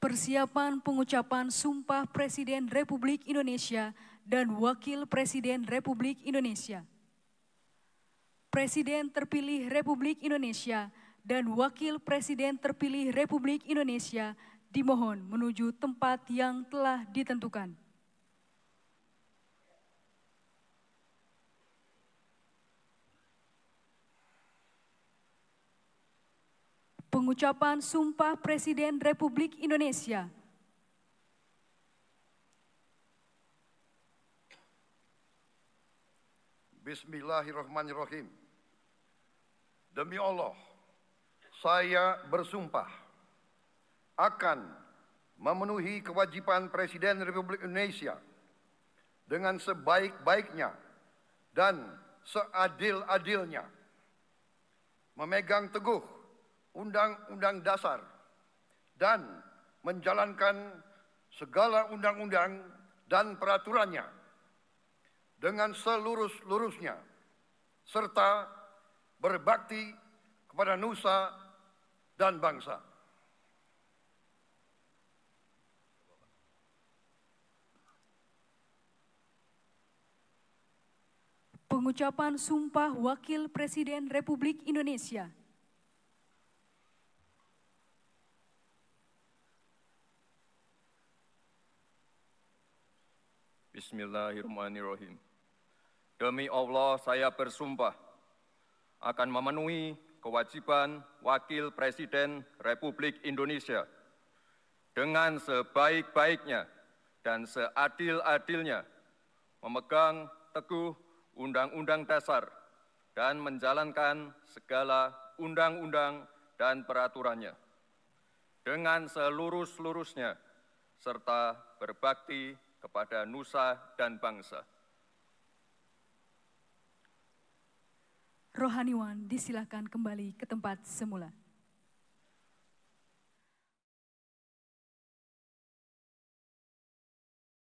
persiapan pengucapan Sumpah Presiden Republik Indonesia dan Wakil Presiden Republik Indonesia. Presiden terpilih Republik Indonesia dan Wakil Presiden terpilih Republik Indonesia dimohon menuju tempat yang telah ditentukan. pengucapan sumpah Presiden Republik Indonesia. Bismillahirrahmanirrahim. Demi Allah, saya bersumpah akan memenuhi kewajiban Presiden Republik Indonesia dengan sebaik-baiknya dan seadil-adilnya, memegang teguh Undang-Undang Dasar dan menjalankan segala undang-undang dan peraturannya dengan selurus-lurusnya serta berbakti kepada nusa dan bangsa. Pengucapan Sumpah Wakil Presiden Republik Indonesia Bismillahirrahmanirrahim. Demi Allah saya bersumpah akan memenuhi kewajiban Wakil Presiden Republik Indonesia dengan sebaik-baiknya dan seadil-adilnya memegang teguh Undang-Undang Dasar dan menjalankan segala undang-undang dan peraturannya dengan selurus-lurusnya serta berbakti kepada nusa dan bangsa. Rohaniwan, disilakan kembali ke tempat semula.